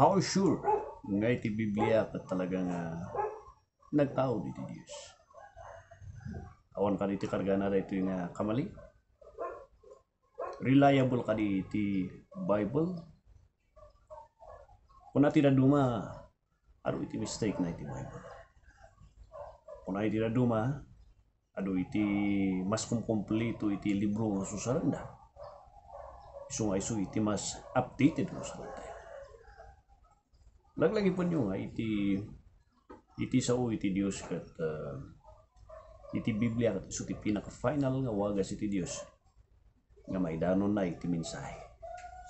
How sure nga iti Biblia at talaga nga ah, nagtao dito Diyos. Awan ka dito kargana ito nga kamali. Reliable ka dito Bible. Kung natin na duma, aro iti mistake na iti Bible. Kung natin na duma, ado iti mas kumkumpleto iti libro nga susaranda. Isungay nga iti mas updated nga susaranda. Laglagi po nyo nga, iti, iti sao, iti Dios kat, uh, iti Biblia, kat, so, ti pinaka-final nga wagas iti Dios nga may na iti mensahe.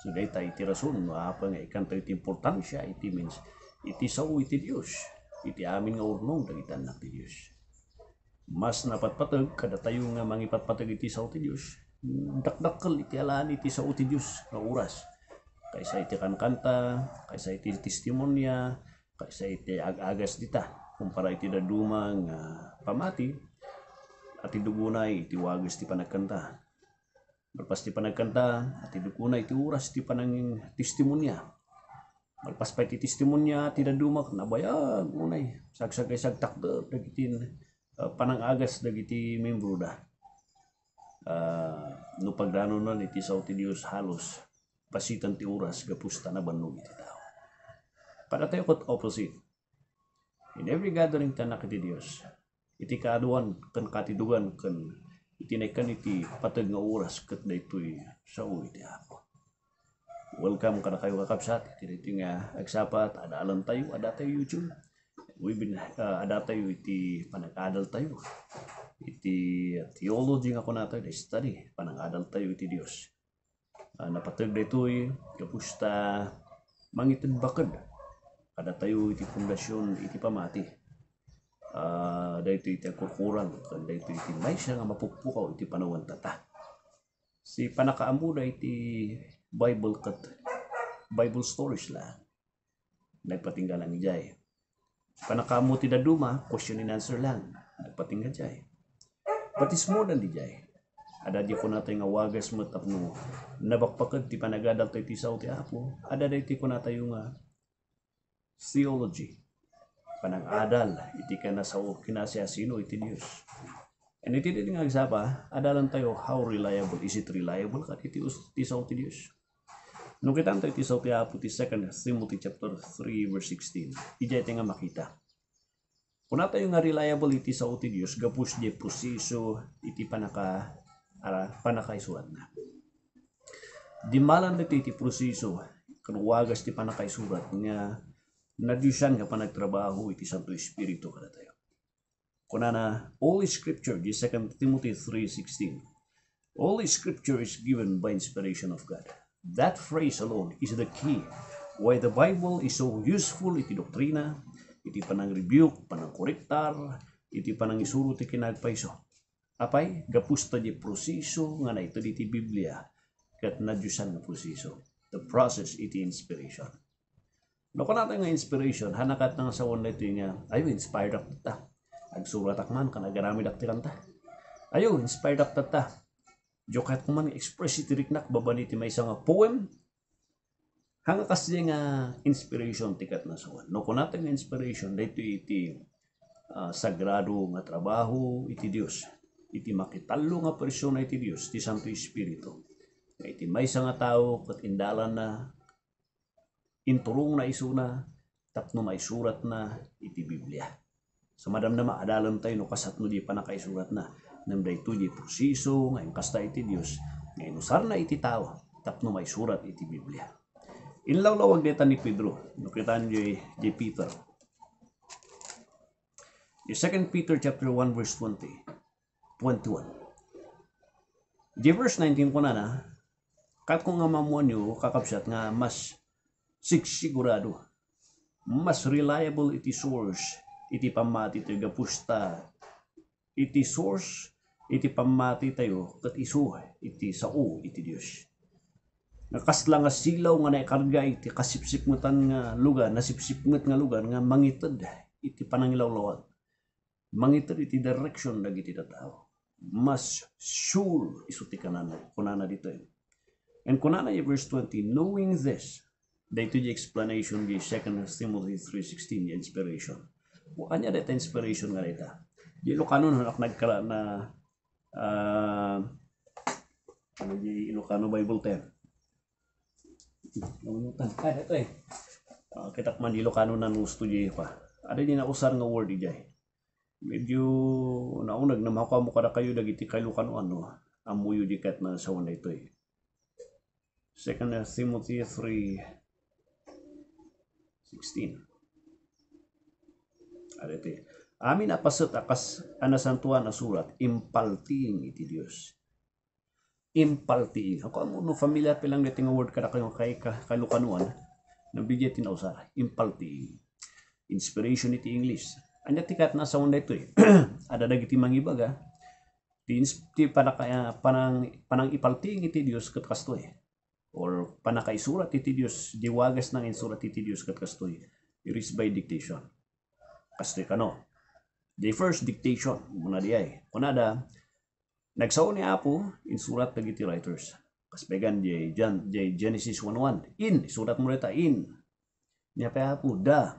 So, dahi iti rason, maapa nga, ikanta iti importansya, iti mens, iti sao, iti Dios iti amin nga urnong, dagitan na iti Dios. Mas napatpatag, kada tayo nga mangipatpatag iti sao, iti Dios. dakdakkel iti alaan iti sao, iti Dios nga oras, kaisaiti kankanta kaisaiti testimonya kaisaiti agagas dita kumpara iti dadumang uh, pamati at dugunay iti wagas ti panagkanta malpas ti panagkanta at dugunay iti uras ti pananging testimonya malpas pa iti testimonya ti dadumak nabayag unay sagsagay sagtakdap dagitin uh, ah, panangagas dagiti membro da uh, no pagdano nun iti sautidius ti halos pasitan ti oras gapusta na banno iti tao. Para tayo kot opposite. In every gathering ta iti Dios, iti kaaduan kan katidugan kan itinaykan iti patag nga oras kat na ito'y sa iti ako. Welcome ka na kayo kakapsat. Iti iti nga agsapat, adaalan tayo, ada tayo YouTube. We've been, uh, ah, ada tayo iti panagadal tayo. Iti theology nga ko na tayo, study, panagadal tayo iti Dios uh, ah, napatag ditoy kapusta mangitid bakad kada tayo iti pundasyon iti pamati uh, ah, dahito iti kukurang kan dahito iti may siya nga mapupukaw iti panawan tata si panakaamuna iti Bible kat Bible stories la nagpatinggalan lang jay panakaamu ti daduma question and answer lang nagpatingga jay batismo na di jay adad ko natay nga wagas met tapno nabakpakag ti panagadal tay ti sao ti apo Ada adad iti ko natayo nga theology panangadal iti ka na sao kinasya sino iti Dios and iti iti nga agsapa adalan tayo how reliable is it reliable kat iti ti sao ti Dios Nung kita tayo ti sao ti apo ti 2 Timothy chapter 3 verse 16 iti nga makita Kuna tayo nga reliable iti sa uti Diyos, gapos di proseso, iti panaka ara panakaisuran na. Di malam na titi proseso, kanuwagas ti panakaisurat nga nadisan nga panagtrabaho iti Santo Espiritu kada tayo. Kunana, all scripture, di 2 Timothy 3.16, all scripture is given by inspiration of God. That phrase alone is the key why the Bible is so useful iti doktrina, iti panang rebuke, panang korrektar, iti panang isuro ti kinagpaiso Apay, gapusta di proseso nga na ito diti Biblia kat nadyusan na proseso. The process iti inspiration. No ko natin nga inspiration, hanakat nga sa one ito nga, ayo inspired ak ta. Agsurat ak man, kanagaramid ak tiranta. Ayo, inspired ak ta. Jokat ko man, express iti riknak, babani ti may isang poem, Hanga kasi nga inspiration tikat na suwan. No kung natin nga inspiration, dito iti uh, sagrado nga trabaho, iti Dios iti makitalo nga persona iti Dios ti Santo Espiritu nga iti maysa nga tao ket indalan na inturong na isuna tapno may surat na iti Biblia. So madam na maadalan tayo no kasat no di pa nakaisurat na namday to di proseso ngayon kasta iti Dios ngayon usar na iti tao tapno may surat iti Biblia. Inlawlawag deta ni Pedro no kita ni J. Peter. Yung 2 Peter chapter 1 verse 20. 1-1. to Di verse 19 ko na na, kat ko nga mamuan nyo, kakapsat nga mas six sigurado. Mas reliable iti source, iti pamati tayo gapusta. Iti source, iti pamati tayo, kat iso, iti sao, iti Diyos. Nakasla nga silaw nga naikarga iti kasipsipmutan nga lugar, nasipsipmut nga lugar, nga mangitad iti panangilawlawan. Mangitad iti direction dagiti tatawa must sure. Isuti ka na Kunana dito eh. And kunana yung verse 20, knowing this, dito yung explanation yung second Timothy 3.16, the inspiration. Kung anya dito inspiration nga dito. Yung Ilocano na nagkala na uh, ano yung Ilocano Bible 10. Nangunutan. Ay, ito eh. Uh, ah, kitak man Ilocano na nusto yung pa. Ada din na usar nga word yung medyo naunag na makuha mo kada kayo dagiti kailukan o ano amuyo di kat na sa una ito eh. Second Timothy 3 16 Arete Amin apasat akas anasantuan na surat impaltiing iti Dios impaltiing. Ako mo no familiar pa lang dating word kada kayo kay kalukanuan nabigyan tinaw sa impaltiing. Inspiration iti English anda tikat na sound ito eh. ada dagiti mangibaga ah. ti ti para kaya ah, panang panang ipalting iti Dios ket kastoy eh. or panakaisurat iti Dios diwagas nang insurat iti Dios ket kastoy eh. it is by dictation kastoy eh, kano the first dictation muna di ay kunada nagsaon ni Apo insurat dagiti writers kaspegan di di Genesis 1:1 in surat mo in niya pa Apo da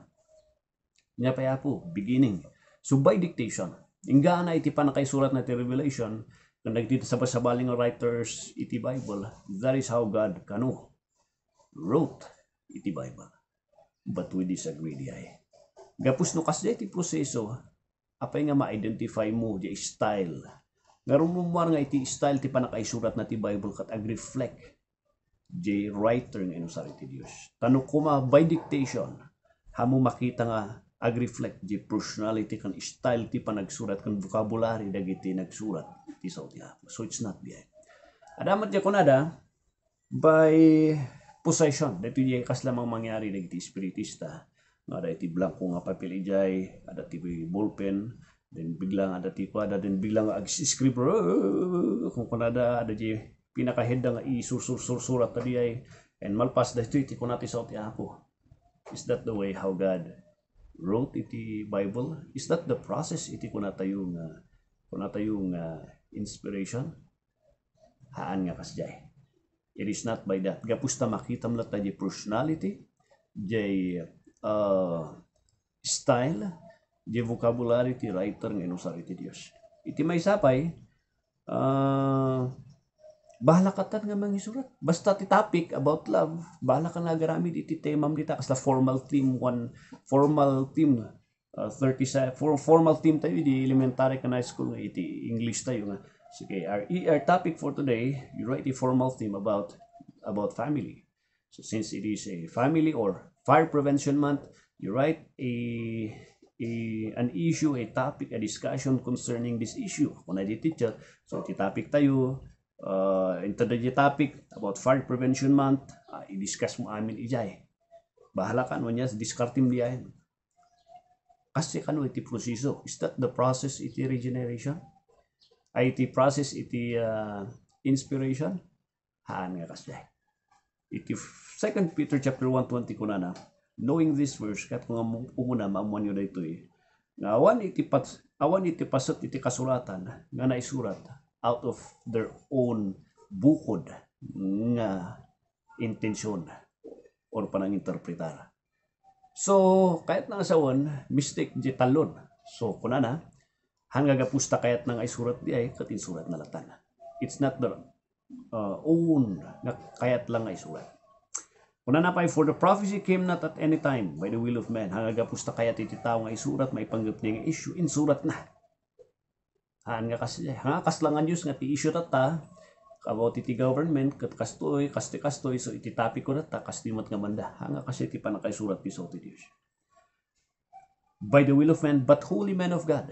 nga pa po, beginning. So by dictation, ingga na iti panakaisurat na ti Revelation, kung nagtita sa basabaling writers iti Bible, that is how God kanu wrote iti Bible. But we disagree di ay. Gapos no kasi iti proseso, apay nga ma-identify mo di style. Ngaroon mo nga iti style ti panakaisurat na ti Bible kat agreflect reflect di writer nga inusar iti Dios. Tanong kuma by dictation, hamo makita nga ag-reflect di personality kan style ti panagsurat kan vocabulary dagiti nagsurat ti Saudi sautiha. So it's not biyay. Adamat di kunada by possession. Dito di kas mangyari dagiti spiritista. Nga ada iti blanco nga papel ijay, ada ti ballpen, then biglang ada ti kuada, then biglang ag-script, oh, oh, oh, kung kunada ada di pinakahedda nga isursur-sursurat tadi ay and malpas dahito iti kunati sa ako. Is that the way how God wrote iti Bible, is that the process iti kunatayong uh, kunatayong uh, inspiration? Haan nga kasjay. It is not by that. Gapusta makita mo tayo personality, jay uh, style, jay vocabulary ti writer nga inusar iti Dios. Iti may sapay, uh, bahala ka tad nga mangisurat. Basta ti topic about love, bahala ka nagaramid iti temam dita. Basta formal team one, formal team nga. Uh, 37, for, formal team tayo, di elementary ka na school nga, iti English tayo nga. Sige, our, our topic for today, you write a formal theme about about family. So since it is a family or fire prevention month, you write a, a an issue, a topic, a discussion concerning this issue. Kung na teacher, so ti topic tayo, uh, ito na topic about Fire Prevention Month. Uh, i-discuss mo amin ijay. Bahala ka nun yan, discarding diyan. Kasi kano iti proseso. Is that the process iti regeneration? Ay iti process iti uh, inspiration? Haan nga kasi. Iti 2 Peter chapter 1.20 ko na na. Knowing this verse, kat kung umuna, maamuan nyo na ito eh. Nga awan iti, pas, awan iti pasot iti kasulatan, nga naisurat out of their own bukod nga intensyon or pananginterpretar. So, kahit na asawan, mistake di talon. So, kuna na, hanggang apusta kayat nang ay surat di ay katin surat na latan. It's not the uh, own na kayat lang ay surat. Kuna na pa, ay, for the prophecy came not at any time by the will of man. Hanggang apusta kayat ititaw nga isurat, may panggap niya nga issue in surat na han nga kas eh, nga kaslangan news nga ti issue tata about iti government kat kastoy kaste kastoy so iti topic ko nata kastimot nga manda hanga kasi ti panakaisurat ti so ti Dios by the will of man but holy man of God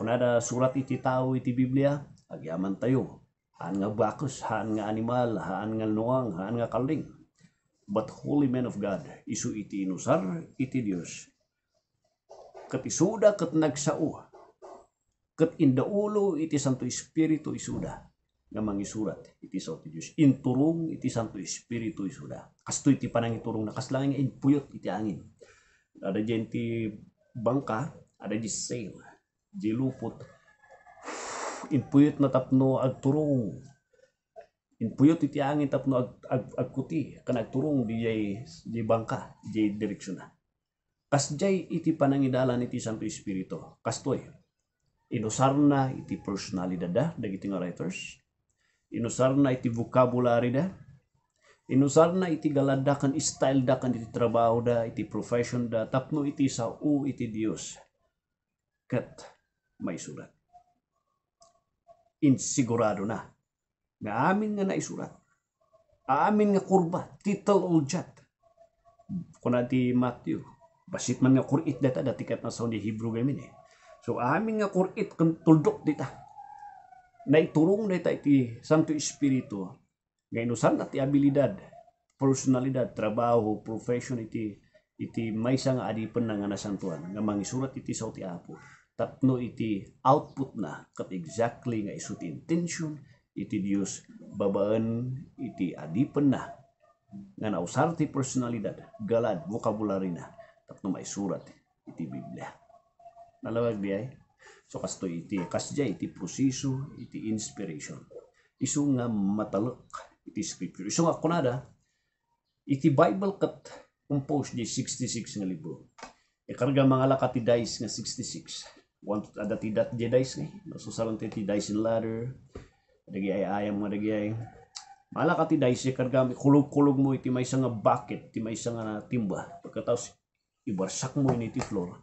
kunada surat iti tao iti Biblia agyaman tayo han nga bakus, han nga animal, han nga nuang, haan nga kaling. But holy man of God, isu iti inusar, iti Dios. Katisuda kat nagsao, Kat in the ulo, iti Santo Espiritu isuda. Nga mangisurat, iti sa ti Diyos. Inturong, iti Santo Espiritu isuda. Kasto iti panang iturong na kaslangin, in puyot iti angin. Ada dyan ti bangka, ada di sail, di lupot. In puyot na tapno agturong. In puyot iti angin tapno ag, ag, agkuti. Kan agturong di jay, di bangka, di direksyon na. Kas jay iti panangidalan iti Santo Espiritu. Kastoy, inusarna iti personalidad da, dagiti nga writers, inusarna iti vocabulary da, inusarna iti galad da kan style da kan iti trabaho da, iti profession da, tapno iti sa u iti Dios. Kat may surat. Insigurado na. Nga amin nga naisurat. Aamin nga kurba, title o jat. Kuna ti Matthew, basit man nga kurit data dati kat na sa ni Hebrew gamin eh So aming nga kurit kung tuldok dita. Naiturong dita iti Santo Espiritu. Gainusan at abilidad, personalidad, trabaho, profession iti iti maysa nga adipan na nga nasantuan nga mangisurat iti sa ti Apo tatno iti output na kat exactly nga isu ti intention iti Dios babaan iti adipan na nga nausar ti personalidad galad vocabulary na tatno surat iti Biblia nalawag diay so kasto iti kasya iti proseso iti inspiration isu nga matalak iti scripture isu nga kunada iti Bible kat compose di 66 nga libro ikarga e mga lakat ti dice nga 66 want ada ti dat di dice ni nasusalan ti ti dice and ladder dagiay ayam nga dagiay Mala ka ti dice e karga kulog-kulog mo iti may nga bucket, iti may nga timba. Pagkatapos ibarsak mo ini ti floor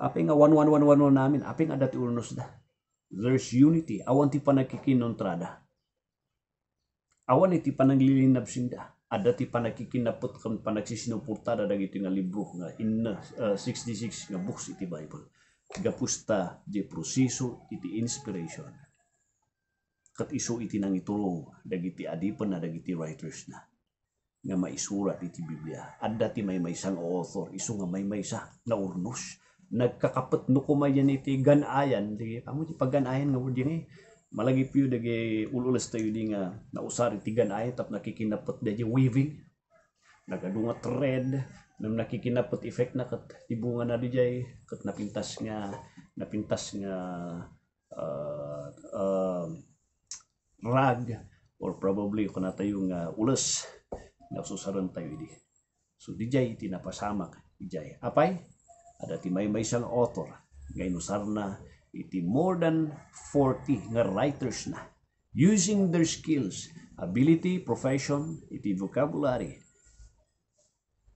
Aping nga 11111 namin, aping nga dati urnos da. There's unity. Awan ti panagkikinontrada. Awan iti panaglilinab sinda. Ada ti panakikinapot kan panagsisinuportada dagiti nga libro nga in uh, 66 nga books iti Bible. Gapusta di proseso iti inspiration. Kat iso iti nang ituro dagiti adipan na iti writers na nga maisurat iti Biblia. At ti may maysa nga author, iso nga may maysa na urnos nagkakapot no kumayan iti ganayan di tamo di pagganayan nga word ni eh. malagi piyo dagay ululas tayo di nga nausar iti ganayan tap nakikinapot di weaving nagadunga thread nang nakikinapot effect na kat ibunga na di jay kat napintas nga napintas nga uh, uh, rag or probably kuna tayo nga uh, ulas nasusaran tayo di so di jay napasamak di jay apay at ati may may isang author, gainusar na iti more than 40 nga writers na using their skills, ability, profession, iti vocabulary,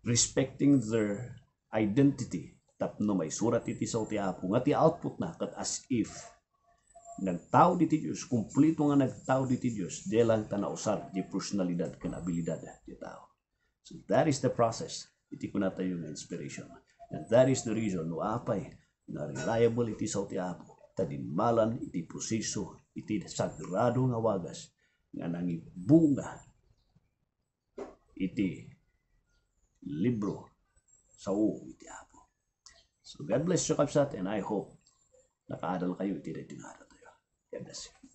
respecting their identity, tapno may surat iti sa ti Apo, nga ti output na, kat as if, nagtao diti Diyos, kumplito nga nagtao diti Diyos, di lang tanausar, di personalidad, kan abilidad, di tao. So that is the process. Iti ko na tayo ng inspiration. And that is the reason no apay na reliable iti sa ti tiapo tadinmalan iti posiso iti sagrado nga wagas nga nangibunga iti libro sa uo iti apo. So God bless you kapsat and I hope nakaadal kayo iti retinara tayo. God bless you.